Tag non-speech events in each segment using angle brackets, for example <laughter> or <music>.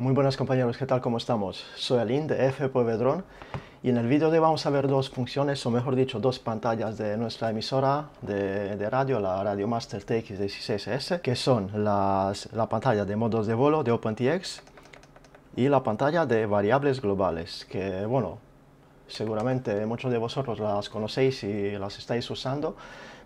Muy buenas compañeros, ¿qué tal? ¿Cómo estamos? Soy Alin de FPV y en el vídeo de hoy vamos a ver dos funciones, o mejor dicho, dos pantallas de nuestra emisora de, radio, la Radio Master TX16S, que son las, la pantalla de modos de vuelo de OpenTX y la pantalla de variables globales, que bueno, seguramente muchos de vosotros las conocéis y las estáis usando,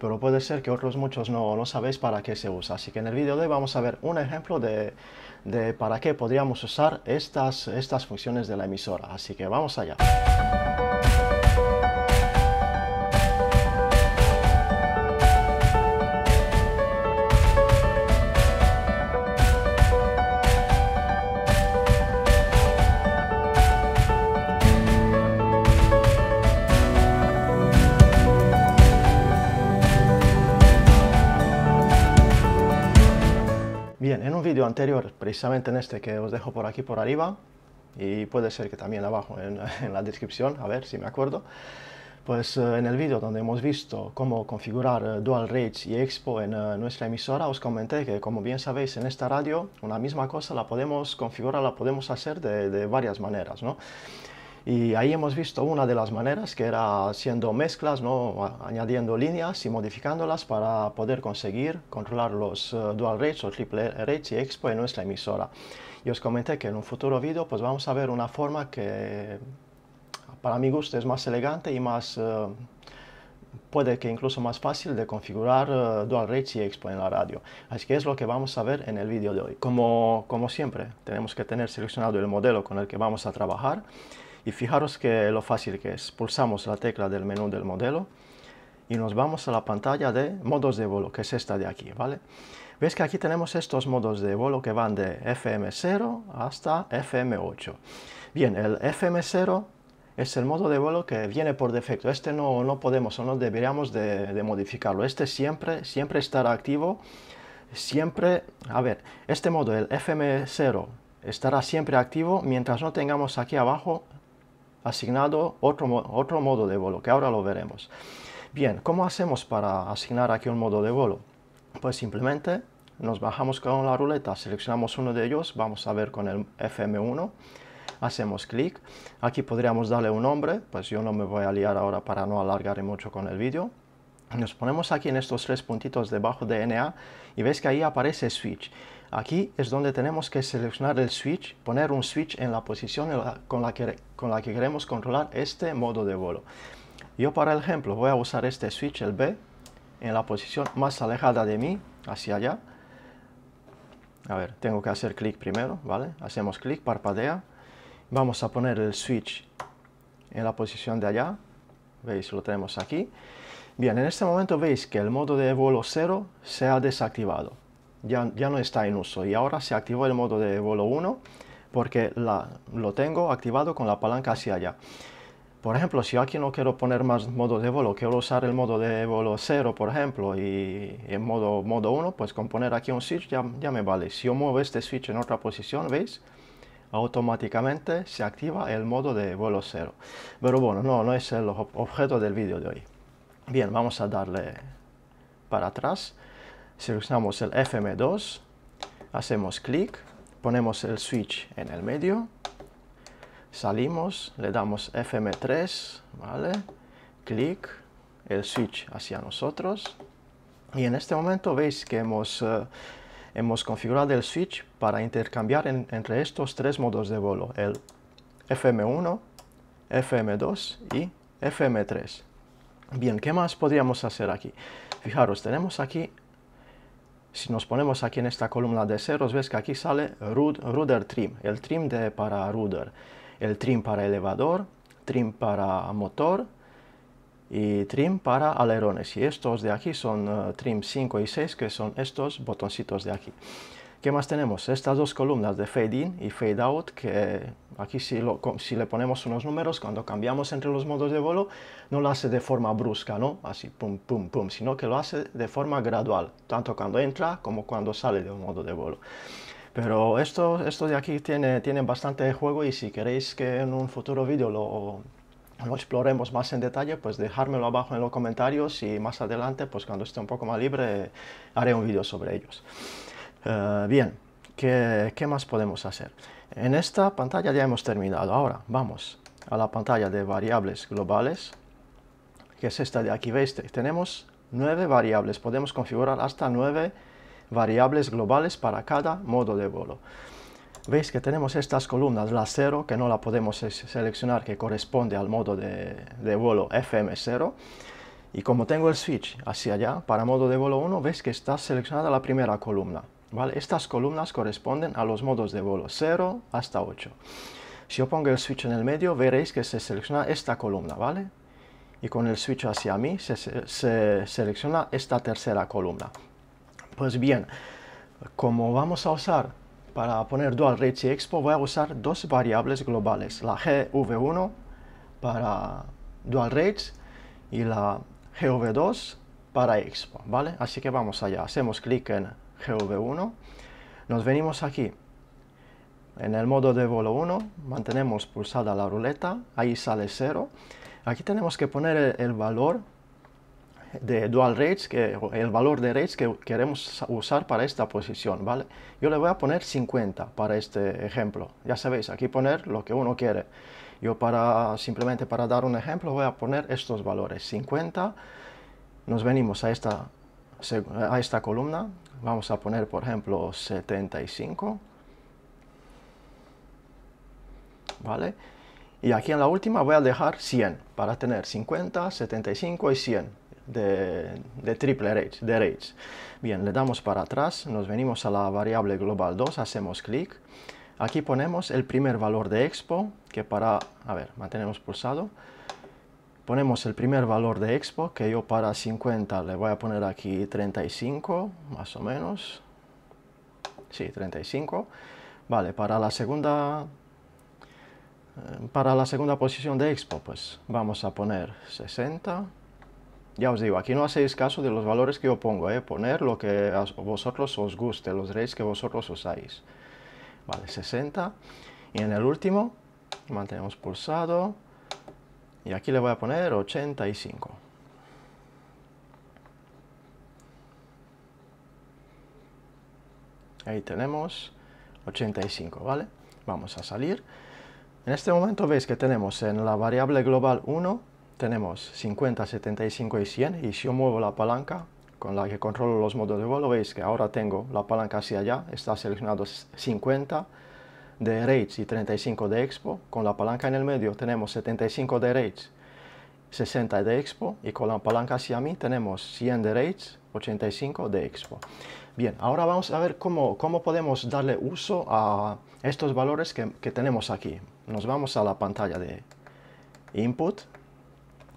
pero puede ser que otros muchos no, no sabéis para qué se usa. Así que en el vídeo de hoy vamos a ver un ejemplo de, de para qué podríamos usar estas, estas funciones de la emisora. Así que vamos allá. un vídeo anterior, precisamente en este, que os dejo por aquí, por arriba, y puede ser que también abajo en, <laughs> la descripción, a ver si me acuerdo, pues eh, en el vídeo donde hemos visto cómo configurar eh, Dual Rage y Expo en eh, nuestra emisora, os comenté que como bien sabéis en esta radio, una misma cosa la podemos configurar, la podemos hacer de, de varias maneras, ¿no? Y ahí hemos visto una de las maneras que era haciendo mezclas, ¿no? añadiendo líneas y modificándolas para poder conseguir controlar los eh, dual rates o triple rates y expo en nuestra emisora. Y os comenté que en un futuro vídeo pues vamos a ver una forma que para mi gusto es más elegante y más, eh, puede que incluso más fácil de configurar eh, dual rates y expo en la radio. Así que es lo que vamos a ver en el vídeo de hoy. Como, como siempre, tenemos que tener seleccionado el modelo con el que vamos a trabajar y fijaros que lo fácil que es. Pulsamos la tecla del menú del modelo y nos vamos a la pantalla de modos de vuelo, que es esta de aquí, ¿vale? Veis que aquí tenemos estos modos de vuelo que van de FM0 hasta FM8. Bien, el FM0 es el modo de vuelo que viene por defecto. Este no, no podemos o no deberíamos de, modificarlo. Este siempre, siempre estará activo. Siempre, a ver, este modo, el FM0, estará siempre activo mientras no tengamos aquí abajo asignado otro, otro modo de vuelo, que ahora lo veremos. Bien, ¿cómo hacemos para asignar aquí un modo de vuelo? Pues simplemente nos bajamos con la ruleta, seleccionamos uno de ellos, vamos a ver con el FM1, hacemos clic, aquí podríamos darle un nombre, pues yo no me voy a liar ahora para no alargar mucho con el vídeo, nos ponemos aquí en estos tres puntitos debajo de NA y ves que ahí aparece switch. Aquí es donde tenemos que seleccionar el switch, poner un switch en la posición con la que, con la que queremos controlar este modo de vuelo. Yo para el ejemplo voy a usar este switch, el B, en la posición más alejada de mí, hacia allá. A ver, tengo que hacer clic primero, ¿vale? Hacemos clic, parpadea. Vamos a poner el switch en la posición de allá. ¿Veis? Lo tenemos aquí. Bien, en este momento veis que el modo de vuelo 0 se ha desactivado. Ya, ya, no está en uso y ahora se activó el modo de vuelo 1 porque lo tengo activado con la palanca hacia allá. Por ejemplo, si aquí no quiero poner más modo de vuelo, quiero usar el modo de vuelo 0, por ejemplo, y en modo, modo 1, pues con poner aquí un switch ya, ya me vale. Si yo muevo este switch en otra posición, ¿veis? automáticamente se activa el modo de vuelo 0. Pero bueno, no, no es el objeto del vídeo de hoy. Bien, vamos a darle para atrás. Seleccionamos el FM2, hacemos clic, ponemos el switch en el medio, salimos, le damos FM3, ¿vale? Clic, el switch hacia nosotros. Y en este momento veis que hemos, eh, configurado el switch para intercambiar entre estos tres modos de vuelo, el FM1, FM2 y FM3. Bien, ¿qué más podríamos hacer aquí? Fijaros, tenemos aquí, si nos ponemos aquí en esta columna de ceros, ves que aquí sale Ruder Trim, el trim de, para Ruder, el trim para elevador, trim para motor y trim para alerones. Y estos de aquí son eh, trim 5 y 6, que son estos botoncitos de aquí. ¿Qué más tenemos? Estas dos columnas de Fade In y Fade Out, que aquí si, lo, si, le ponemos unos números, cuando cambiamos entre los modos de vuelo, no lo hace de forma brusca, ¿no? Así, pum, pum, pum, sino que lo hace de forma gradual, tanto cuando entra como cuando sale de un modo de vuelo. Pero esto, esto de aquí tiene, tiene bastante juego y si queréis que en un futuro vídeo lo, lo exploremos más en detalle, pues dejármelo abajo en los comentarios y más adelante, pues cuando esté un poco más libre, haré un vídeo sobre ellos. Eh, bien, ¿qué, más podemos hacer? En esta pantalla ya hemos terminado. Ahora vamos a la pantalla de variables globales, que es esta de aquí, veis, tenemos nueve variables. Podemos configurar hasta nueve variables globales para cada modo de vuelo. Veis que tenemos estas columnas, la 0, que no la podemos seleccionar, que corresponde al modo de, de vuelo FM0. Y como tengo el switch hacia allá, para modo de vuelo 1, veis que está seleccionada la primera columna. Estas columnas corresponden a los modos de vuelo 0 hasta 8. Si yo pongo el switch en el medio, veréis que se selecciona esta columna, ¿vale? Y con el switch hacia mí se, selecciona esta tercera columna. Pues bien, como vamos a usar para poner Dual Rates y Expo, voy a usar dos variables globales, la GV1 para Dual Rates y la GV2 para Expo, ¿vale? Así que vamos allá, hacemos clic en GV1, nos venimos aquí. En el modo de vuelo 1, mantenemos pulsada la ruleta, ahí sale 0. Aquí tenemos que poner el, valor de dual rates, que, el valor de rates que queremos usar para esta posición, ¿vale? Yo le voy a poner 50 para este ejemplo. Ya sabéis, aquí poner lo que uno quiere. Yo para, simplemente para dar un ejemplo, voy a poner estos valores. 50, nos venimos a esta, a esta columna, Vamos a poner, por ejemplo, 75. ¿Vale? Y aquí en la última voy a dejar 100 para tener 50, 75 y 100 de, triple rate de Bien, le damos para atrás, nos venimos a la variable global 2, hacemos clic. Aquí ponemos el primer valor de expo, que para, a ver, mantenemos pulsado, ponemos el primer valor de Expo, que yo para 50 le voy a poner aquí 35, más o menos. Sí, 35. Vale, para la segunda, eh, para la segunda posición de Expo, pues vamos a poner 60. Ya os digo, aquí no hacéis caso de los valores que yo pongo, ¿eh? poner lo que a vosotros os guste, los rates que vosotros usáis. Vale, 60. Y en el último, mantenemos pulsado, y aquí le voy a poner 85. Ahí tenemos 85, ¿vale? Vamos a salir. En este momento veis que tenemos en la variable global 1, tenemos 50, 75 y 100. Y si yo muevo la palanca con la que controlo los modos de vuelo, veis que ahora tengo la palanca hacia allá, está seleccionado 50, de rates y 35 de expo. Con la palanca en el medio tenemos 75 de rates, 60 de expo. Y con la palanca hacia mí tenemos 100 de rates, 85 de expo. Bien, ahora vamos a ver cómo, podemos darle uso a estos valores que, tenemos aquí. Nos vamos a la pantalla de input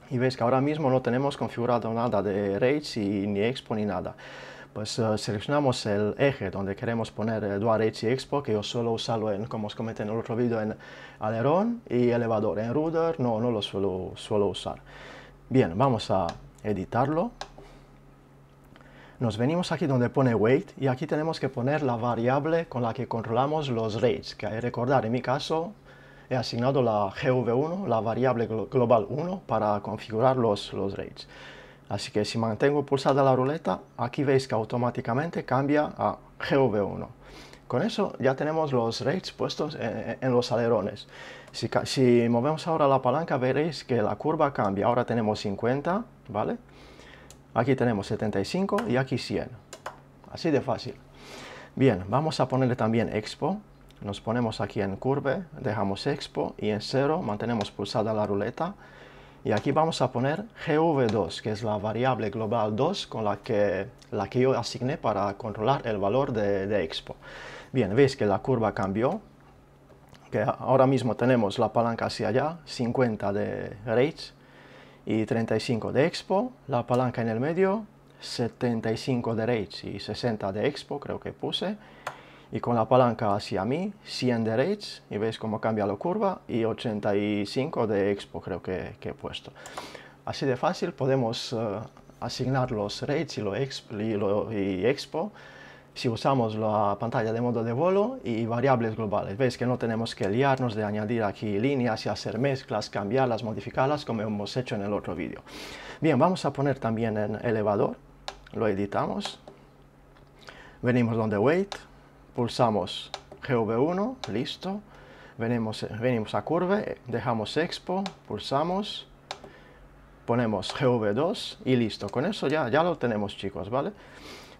y ves que ahora mismo no tenemos configurado nada de rates ni expo ni nada pues eh, seleccionamos el eje donde queremos poner y eh, Expo, que yo suelo usarlo, en, como os comenté en el otro vídeo, en alerón y elevador. En rudder no, no lo suelo, suelo usar. Bien, vamos a editarlo. Nos venimos aquí donde pone weight y aquí tenemos que poner la variable con la que controlamos los rates, que hay que recordar, en mi caso he asignado la gv1, la variable global 1, para configurar los, los rates. Así que si mantengo pulsada la ruleta, aquí veis que automáticamente cambia a GV1. Con eso ya tenemos los rates puestos en, los alerones. Si, si, movemos ahora la palanca veréis que la curva cambia. Ahora tenemos 50, ¿vale? Aquí tenemos 75 y aquí 100. Así de fácil. Bien, vamos a ponerle también Expo. Nos ponemos aquí en curve, dejamos Expo y en 0 mantenemos pulsada la ruleta. Y aquí vamos a poner gv2, que es la variable global 2 con la que, la que yo asigné para controlar el valor de, expo. Bien, veis que la curva cambió, que ahora mismo tenemos la palanca hacia allá, 50 de rates y 35 de expo, la palanca en el medio, 75 de rates y 60 de expo, creo que puse, y con la palanca hacia mí, 100 de rates, y veis cómo cambia la curva, y 85 de expo creo que, he puesto. Así de fácil podemos eh, asignar los rates y, lo expo si usamos la pantalla de modo de vuelo y variables globales. Veis que no tenemos que liarnos de añadir aquí líneas y hacer mezclas, cambiarlas, modificarlas como hemos hecho en el otro vídeo. Bien, vamos a poner también en elevador, lo editamos, venimos donde weight, pulsamos GV1, listo. Venimos, venimos a Curve, dejamos expo, pulsamos, ponemos GV2 y listo. Con eso ya, ya lo tenemos chicos, ¿vale?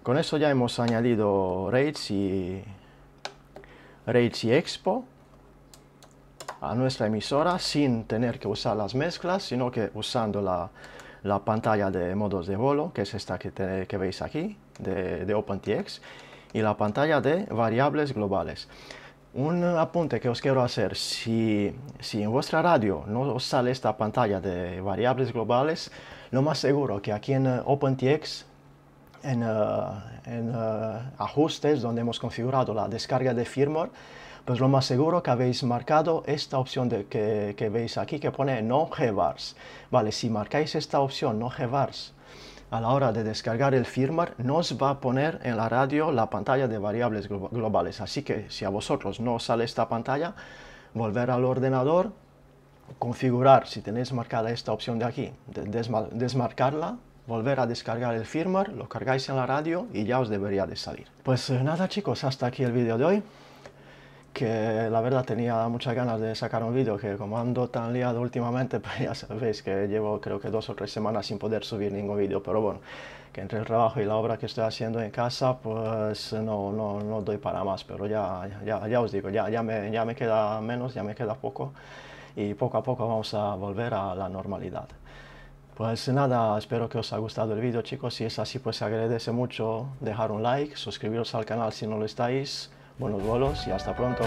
Con eso ya hemos añadido rates y, rates y expo a nuestra emisora sin tener que usar las mezclas, sino que usando la, la pantalla de modos de vuelo que es esta que, que veis aquí, de, de OpenTX y la pantalla de variables globales. Un apunte que os quiero hacer, si, si, en vuestra radio no os sale esta pantalla de variables globales, lo más seguro que aquí en eh, OpenTX, en, eh, en eh, ajustes donde hemos configurado la descarga de firmware, pues lo más seguro que habéis marcado esta opción de, que, que veis aquí que pone no GVARs. Vale, si marcáis esta opción no GVARs, a la hora de descargar el firmware nos va a poner en la radio la pantalla de variables globales. Así que si a vosotros no sale esta pantalla, volver al ordenador, configurar si tenéis marcada esta opción de aquí, desmarcarla, volver a descargar el firmware, lo cargáis en la radio y ya os debería de salir. Pues eh, nada chicos, hasta aquí el vídeo de hoy que la verdad tenía muchas ganas de sacar un vídeo, que como ando tan liado últimamente, <laughs> pues ya sabéis que llevo creo que dos o tres semanas sin poder subir ningún vídeo, pero bueno, que entre el trabajo y la obra que estoy haciendo en casa, pues no, no, no doy para más, pero ya, ya, ya os digo, ya, ya, me, ya me queda menos, ya me queda poco, y poco a poco vamos a volver a la normalidad. Pues nada, espero que os haya gustado el vídeo chicos, si es así pues agradece mucho dejar un like, suscribiros al canal si no lo estáis, buenos vuelos y hasta pronto.